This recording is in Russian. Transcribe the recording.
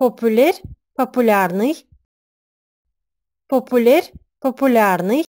Популярь, популярный. Популярь, популярный.